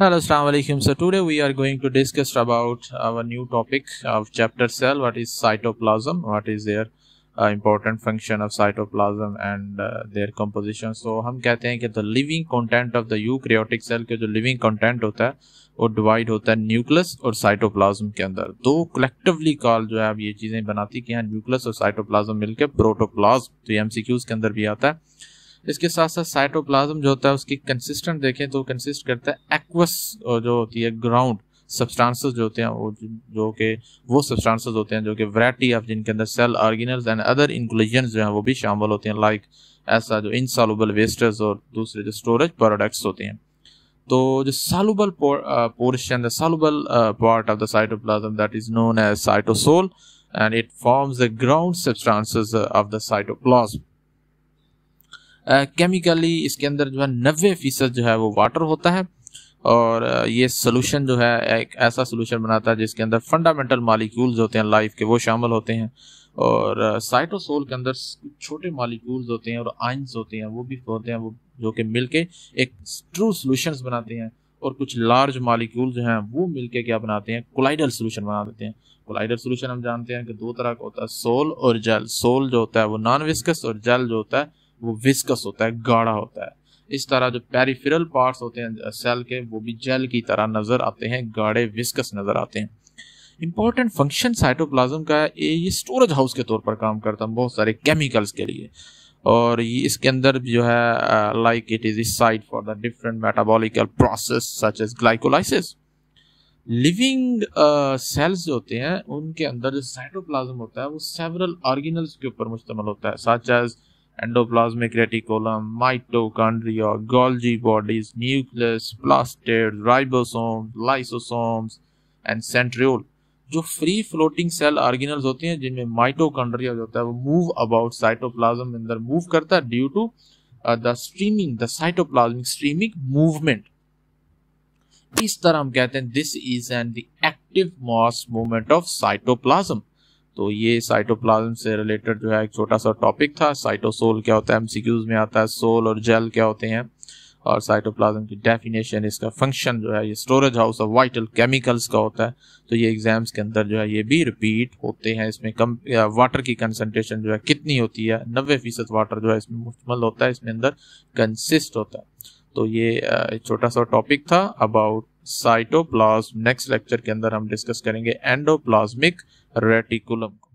hello assalamualaikum so today we are going to discuss about our new topic of chapter cell what is cytoplasm what is their uh, important function of cytoplasm and uh, their composition so हम कहते हैं कि the living content of the eukaryotic cell के जो living content होता है वो divide होता है nucleus और cytoplasm के अंदर दो collectively कॉल जो है अब ये चीज़ें बनाती कि यहाँ nucleus और cytoplasm मिलकर protoplasm तो ये MCQs के अंदर भी आता है इसके साथ साथ साइटोप्लाज्म जो होता है उसकी कंसिस्टेंट देखें तो कंसिस्ट करता है एक्वस जो होती है ग्राउंड सब्सटेंसेस जो होते हैं वो जो कि वो सब्सटेंसेस होते हैं जो कि वैरायटी ऑफ जिनके अंदर cell organelles and other inclusion जो हैं वो भी शामिल होते हैं लाइक ऐसा जो इनसालूबल वेस्टर्स और दूसरे जो स्टोरेज प्रोडक्ट्स होते हैं तो जो soluble portion the part of the cytoplasm that is known as cytosol and it forms the ground substances of the cytoplasm chemically इसके अंदर जो है नब्बे फीसद जो है वो वाटर होता है और ये सोलूशन जो है एक ऐसा सोलूशन बनाता है जिसके अंदर फंडामेंटल मालिक्यूल्स होते हैं लाइफ के वो शामिल होते हैं और साइटोसोल के अंदर छोटे मालिक्यूल्स होते हैं और आइंस होते हैं वो भी होते हैं वो जो कि मिलके एक ट्रू सोल्यूशन बनाते हैं और कुछ लार्ज मालिक्यूल जो हैं वो मिलके क्या बनाते हैं कोलाइडल सोल्यूशन बना देते हैं कोलाइडल सोल्यूशन हम जानते हैं कि दो तरह का होता है सोल और जेल सोल जो होता है वो नॉन विस्कस और जेल जो होता है वो विस्कस होता है गाढ़ा होता है इस तरह जो पेरिफेरल पार्ट्स होते हैं सेल के वो भी जेल की तरह नज़र आते हैं गाढ़े विस्कस नज़र आते हैं इंपॉर्टेंट फंक्शन साइटोप्लाज्म का ये स्टोरेज हाउस के तौर पर काम करता है बहुत सारे केमिकल्स के लिए और ये इसके अंदर जो है like it is site for the different metabolical process such as glycolysis living cells जो होते हैं उनके अंदर जो साइटोप्लाज्म होता है वो सेवरल ऑर्गेनल्स के ऊपर मुश्तमल होता है such as endoplasmic reticulum, mitochondria, Golgi bodies, nucleus, plastids, ribosomes, lysosomes and centriole. जो फ्री फ्लोटिंग सेल ऑर्गेनल्स होते हैं जिनमें माइटोकॉन्ड्रिया जो होता है वो मूव अबाउट साइटोप्लाज्म में अंदर मूव करता है due to the streaming the cytoplasmic streaming movement इस तरह हम कहते हैं this is an the active mass movement of cytoplasm तो ये साइटोप्लाज्म से रिलेटेड जो है एक छोटा सा टॉपिक था साइटोसोल क्या होता है एमसीक्यूज में आता है सोल और जेल क्या होते हैं और साइटोप्लाज्म की डेफिनेशन इसका फंक्शन जो है ये storage house of vital chemicals का होता है तो ये एग्जाम्स के अंदर जो है ये भी रिपीट होते हैं इसमें कम वाटर की कंसनट्रेशन जो है कितनी होती है नब्बे फीसद वाटर जो है इसमें मुश्तमल होता है इसमें अंदर कंसिस्ट होता है तो ये छोटा सा टॉपिक था अबाउट साइटोप्लाज्म नेक्स्ट लेक्चर के अंदर हम डिस्कस करेंगे एंडोप्लाज्मिक रेटिकुलम को